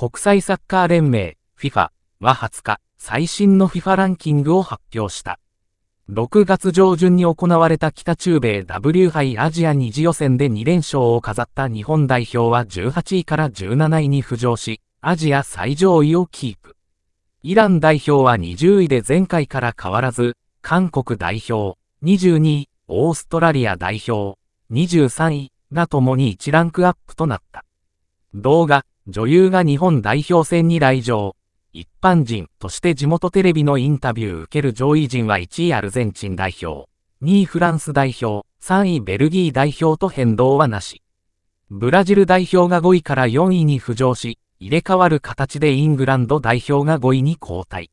国際サッカー連盟 FIFA は20日、最新の FIFA ランキングを発表した。6月上旬に行われた北中米 W 杯アジア2次予選で2連勝を飾った日本代表は18位から17位に浮上し、アジア最上位をキープ。イラン代表は20位で前回から変わらず、韓国代表、22位、オーストラリア代表、23位が共に1ランクアップとなった。動画女優が日本代表戦に来場。一般人として地元テレビのインタビュー受ける上位陣は1位アルゼンチン代表、2位フランス代表、3位ベルギー代表と変動はなし。ブラジル代表が5位から4位に浮上し、入れ替わる形でイングランド代表が5位に交代。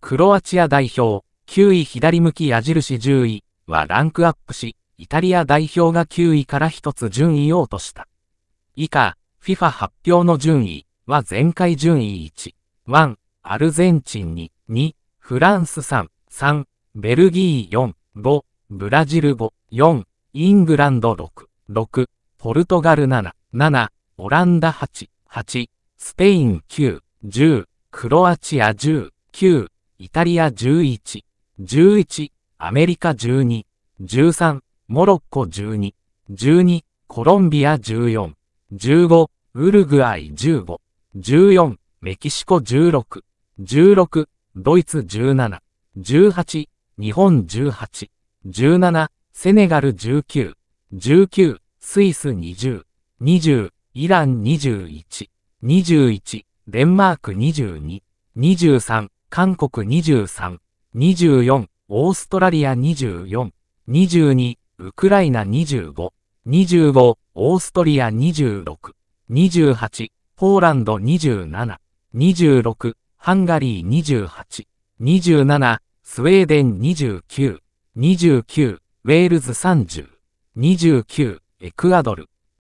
クロアチア代表、9位左向き矢印10位はランクアップし、イタリア代表が9位から1つ順位を落とした。以下、FIFA 発表の順位は前回順位1、1、アルゼンチン2、2、フランス3、3、ベルギー4、5、ブラジル5、4、イングランド6、6、ポルトガル7、7、オランダ8、8、スペイン9、10、クロアチア10、9、イタリア11、11、アメリカ12、13、モロッコ12、12、コロンビア14、15、ウルグアイ15、14、メキシコ16、16、ドイツ17、18、日本18、17、セネガル19、19、スイス20、20、イラン21、21、デンマーク22、23、韓国23、24、オーストラリア24、22、ウクライナ25、25、オーストリア26、28、ポーランド27、26、ハンガリー28、27、スウェーデン29、29、ウェールズ30、29、エクアドル、